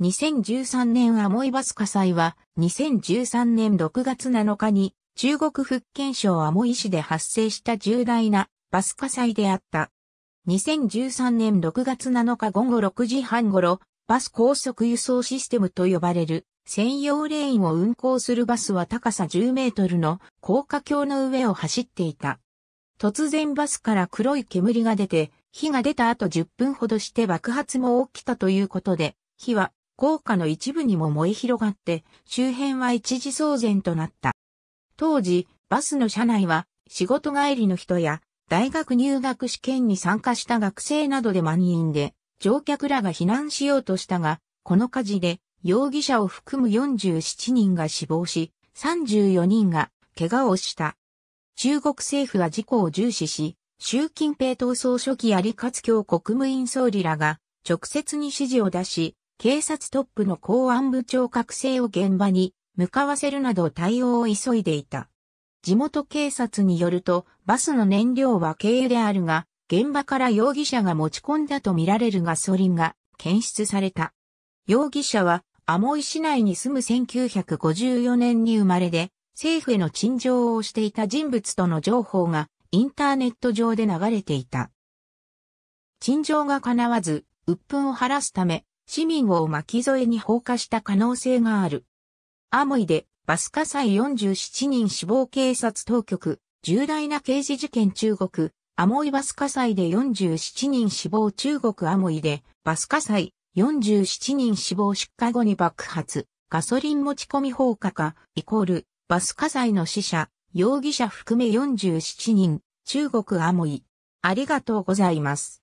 2013年アモイバス火災は、2013年6月7日に、中国福建省アモイ市で発生した重大なバス火災であった。2013年6月7日午後6時半頃、バス高速輸送システムと呼ばれる専用レーンを運行するバスは高さ10メートルの高架橋の上を走っていた。突然バスから黒い煙が出て、火が出た後10分ほどして爆発も起きたということで、火は高架の一部にも燃え広がって、周辺は一時騒然となった。当時、バスの車内は、仕事帰りの人や、大学入学試験に参加した学生などで満員で、乗客らが避難しようとしたが、この火事で、容疑者を含む47人が死亡し、34人が怪我をした。中国政府は事故を重視し、習近平党総書記や李克強国務院総理らが直接に指示を出し、警察トップの公安部長覚醒を現場に向かわせるなど対応を急いでいた。地元警察によると、バスの燃料は軽油であるが、現場から容疑者が持ち込んだとみられるガソリンが検出された。容疑者は、アモイ市内に住む1954年に生まれで、政府への陳情をしていた人物との情報がインターネット上で流れていた。陳情が叶わず、鬱憤を晴らすため、市民を巻き添えに放火した可能性がある。アモイでバス火災47人死亡警察当局、重大な刑事事件中国、アモイバス火災で47人死亡中国アモイでバス火災47人死亡出火後に爆発、ガソリン持ち込み放火か、イコール、バス火災の死者、容疑者含め47人、中国アモイ。ありがとうございます。